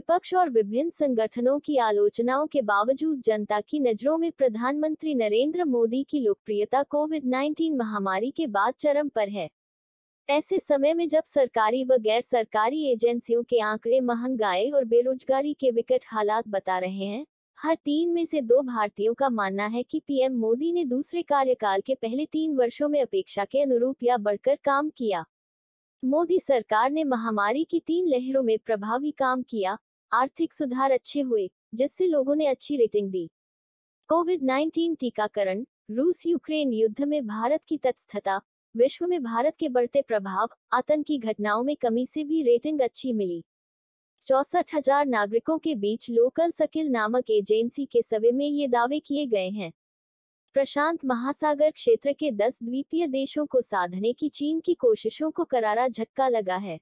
विपक्ष और विभिन्न संगठनों की आलोचनाओं के बावजूद जनता की नजरों में प्रधानमंत्री नरेंद्र मोदी की लोकप्रियता कोविड 19 महामारी के बाद चरम पर है ऐसे समय में जब सरकारी व गैर सरकारी एजेंसियों के आंकड़े महंगाई और बेरोजगारी के विकट हालात बता रहे हैं हर तीन में से दो भारतीयों का मानना है कि पीएम मोदी ने दूसरे कार्यकाल के पहले तीन वर्षों में अपेक्षा के अनुरूप या बढ़कर काम किया मोदी सरकार ने महामारी की तीन लहरों में प्रभावी काम किया आर्थिक सुधार अच्छे हुए जिससे लोगों ने अच्छी रेटिंग दी कोविड 19 टीकाकरण रूस यूक्रेन युद्ध में भारत की तत्स्थता विश्व में भारत के बढ़ते प्रभाव आतंकी घटनाओं में कमी से भी रेटिंग अच्छी मिली चौसठ हजार नागरिकों के बीच लोकल सकिल नामक एजेंसी के सवे में ये दावे किए गए हैं प्रशांत महासागर क्षेत्र के दस द्वीपीय देशों को साधने की चीन की कोशिशों को करारा झटका लगा है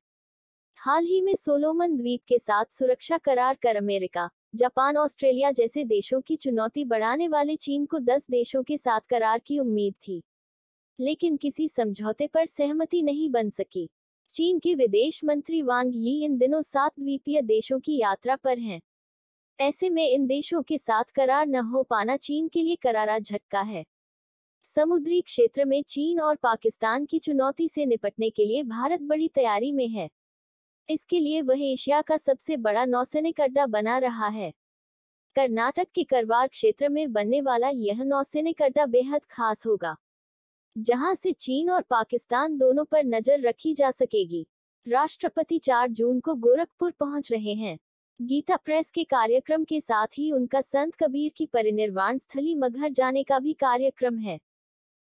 हाल ही में सोलोमन द्वीप के साथ सुरक्षा करार कर अमेरिका जापान ऑस्ट्रेलिया जैसे देशों की चुनौती बढ़ाने वाले चीन को 10 देशों के साथ करार की उम्मीद थी लेकिन किसी समझौते पर सहमति नहीं बन सकी चीन के विदेश मंत्री वांग यी इन दिनों सात द्वीपीय देशों की यात्रा पर हैं ऐसे में इन देशों के साथ करार न हो पाना चीन के लिए करारा झटका है समुद्री क्षेत्र में चीन और पाकिस्तान की चुनौती से निपटने के लिए भारत बड़ी तैयारी में है इसके लिए वह एशिया का सबसे बड़ा नौसैनिक अड्डा बना रहा है कर्नाटक के करवार क्षेत्र में बनने वाला यह नौसैनिक अड्डा बेहद खास होगा जहां से चीन और पाकिस्तान दोनों पर नजर रखी जा सकेगी राष्ट्रपति 4 जून को गोरखपुर पहुंच रहे हैं गीता प्रेस के कार्यक्रम के साथ ही उनका संत कबीर की परिनिर्वाण स्थली मगहर जाने का भी कार्यक्रम है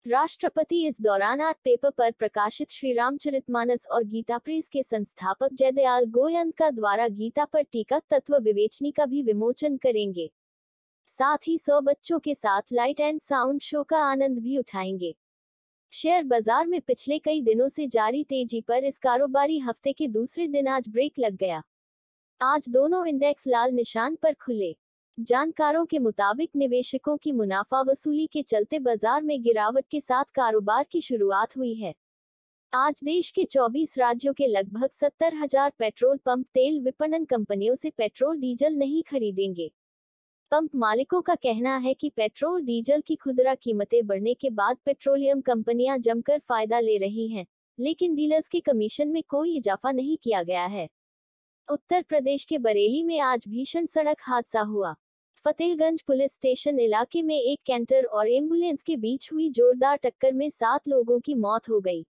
राष्ट्रपति इस दौरान आर्ट पेपर पर प्रकाशित श्री रामचरितमानस और गीता प्रेस के संस्थापक जयदयाल का द्वारा गीता पर टीका तत्व विवेचनी का भी विमोचन करेंगे साथ ही सौ बच्चों के साथ लाइट एंड साउंड शो का आनंद भी उठाएंगे शेयर बाजार में पिछले कई दिनों से जारी तेजी पर इस कारोबारी हफ्ते के दूसरे दिन आज ब्रेक लग गया आज दोनों इंडेक्स लाल निशान पर खुले जानकारों के मुताबिक निवेशकों की मुनाफा वसूली के चलते बाजार में गिरावट के साथ कारोबार की शुरुआत हुई है आज देश के 24 राज्यों के लगभग सत्तर हजार पेट्रोल पंप तेल विपणन कंपनियों से पेट्रोल डीजल नहीं खरीदेंगे पंप मालिकों का कहना है कि पेट्रोल डीजल की खुदरा कीमतें बढ़ने के बाद पेट्रोलियम कंपनियां जमकर फायदा ले रही हैं लेकिन डीलर्स के कमीशन में कोई इजाफा नहीं किया गया है उत्तर प्रदेश के बरेली में आज भीषण सड़क हादसा हुआ फतेहगंज पुलिस स्टेशन इलाके में एक कैंटर और एम्बुलेंस के बीच हुई जोरदार टक्कर में सात लोगों की मौत हो गई